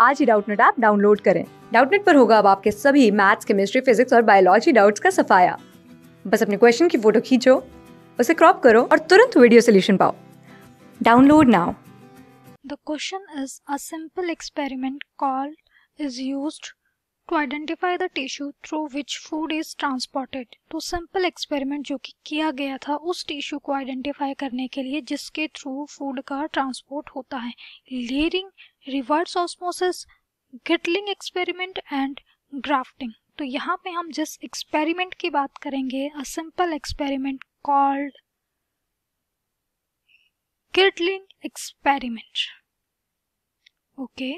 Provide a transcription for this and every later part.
आज ही Doubtnut app download करें डाउटनेट पर होगा अब आपके सभी मैथ्स केमिस्ट्री फिजिक्स और बायोलॉजी डाउट्स का सफाया बस अपने क्वेश्चन की फोटो खींचो उसे क्रॉप करो और तुरंत वीडियो सोल्यूशन पाओ download now the question is a simple experiment called is used to identify the tissue through which food is transported तो सिंपल एक्सपेरिमेंट जो कि किया गया था उस टिश्यू को आइडेंटिफाई करने के लिए जिसके थ्रू फूड का ट्रांसपोर्ट होता है layering reverse osmosis girdling experiment and grafting तो यहाँ पे हम जिस एक्सपेरिमेंट की बात करेंगे a simple experiment called girdling experiment okay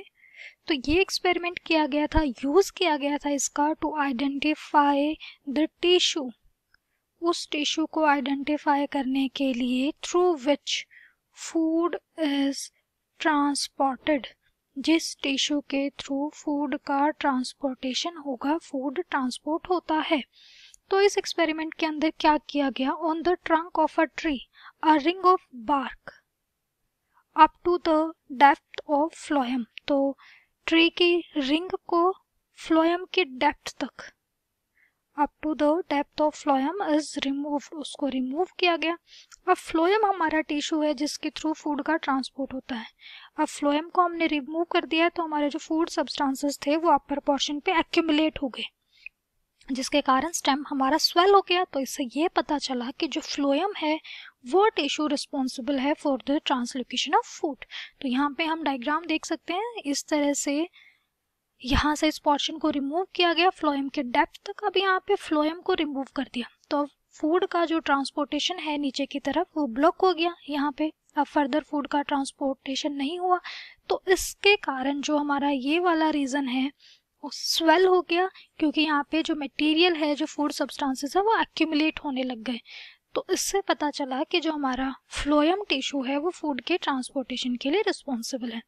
तो ये एक्सपेरिमेंट किया गया था यूज़ किया गया था इसका टू आइडेंटिफाई द टिश्यू उस टिश्यू को आइडेंटिफाई करने के लिए through which food is transported जिस टिश्यू के थ्रू फूड का ट्रांसपोर्टेशन होगा फूड ट्रांसपोर्ट होता है तो इस एक्सपेरिमेंट के अंदर क्या किया गया on the trunk of a tree a ring of bark up to the depth of phloem तो ट्री की रिंग को फ्लोएम की डेप्थ तक up to the depth of phloem is remove उसको रिमूव किया गया अब फ्लोएम हमारा टिश्यू है जिसके थ्रू फूड का ट्रांसपोर्ट होता है अब फ्लोएम को हमने रिमूव कर दिया है तो हमारे जो फूड सब्सटेंसेस थे वो अपर पोर्शन पे एक्यूमुलेट हो गए जिसके कारण स्टेम हमारा स्वेल हो गया तो इससे ये पता चला कि जो फ्लोएम है वो टिश्यू रिस्पॉन्सिबल है for the translocation of food तो यहाँ पे हम डायग्राम देख सकते हैं इस तरह से यहाँ से इस पोर्शन को रिमूव किया गया फ्लोएम के डेप्थ तक अब यहाँ पे फ्लोएम को रिमूव कर दिया तो फूड का जो ट्रांसपोर्टेशन है नीचे की तरफ वो ब्लॉक हो गया यहाँ पे अब फर्दर फूड का ट्रांसपोर्टेशन नहीं हुआ तो इसके कारण जो हमारा ये वाला रीज़न है स्वेल हो गया क्योंकि यहाँ पे जो मटेरियल है जो फूड सब्सटेंसेस है वो एक्यूमुलेट होने लग गए तो इससे पता चला कि जो हमारा फ्लोयम टिश्यू है वो फूड के ट्रांसपोर्टेशन के लिए रिस्पॉन्सिबल है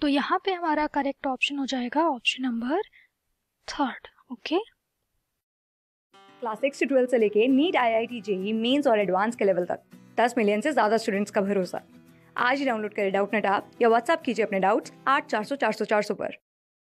तो यहाँ पे हमारा करेक्ट ऑप्शन हो जाएगा option number third okay class six से ट्वेल्थ से लेके NEET I I T JEE Mains और एडवांस के लेवल तक दस मिलियन से ज़्यादा स्टूडेंट्स का भरोसा आज ही डाउनलोड करें डाउट नेट आप या व्हाट्सअप कीजिए अपने डाउट्स आठ चार सौ चार सौ चार सौ पर